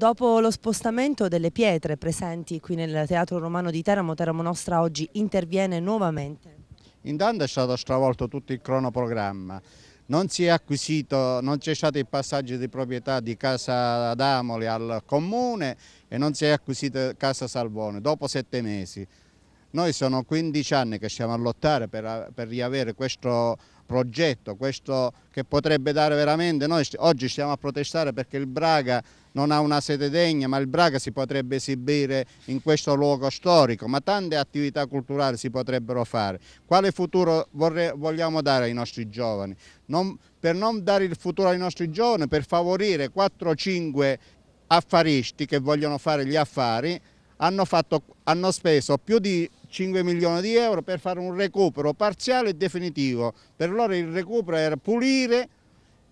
Dopo lo spostamento delle pietre presenti qui nel Teatro Romano di Teramo, Teramo Nostra oggi interviene nuovamente. Intanto è stato stravolto tutto il cronoprogramma, non si è acquisito, non c'è stato il passaggio di proprietà di Casa Adamoli al Comune e non si è acquisita Casa Salvone dopo sette mesi. Noi sono 15 anni che stiamo a lottare per, per riavere questo progetto, questo che potrebbe dare veramente, noi oggi stiamo a protestare perché il Braga non ha una sede degna, ma il Braga si potrebbe esibire in questo luogo storico, ma tante attività culturali si potrebbero fare. Quale futuro vogliamo dare ai nostri giovani? Non, per non dare il futuro ai nostri giovani, per favorire 4-5 affaristi che vogliono fare gli affari, hanno, fatto, hanno speso più di 5 milioni di euro per fare un recupero parziale e definitivo. Per loro il recupero era pulire,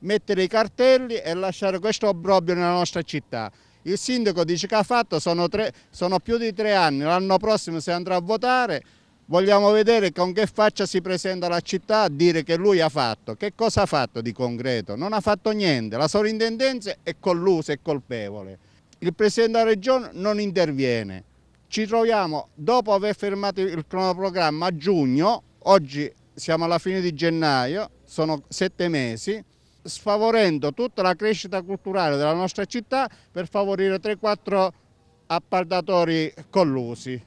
mettere i cartelli e lasciare questo obbrobio nella nostra città. Il sindaco dice che ha fatto, sono, tre, sono più di tre anni, l'anno prossimo si andrà a votare, vogliamo vedere con che faccia si presenta la città a dire che lui ha fatto. Che cosa ha fatto di concreto? Non ha fatto niente, la sovrintendenza è collusa, è colpevole. Il Presidente della Regione non interviene ci troviamo dopo aver fermato il cronoprogramma a giugno, oggi siamo alla fine di gennaio, sono sette mesi, sfavorendo tutta la crescita culturale della nostra città per favorire 3-4 appartatori collusi.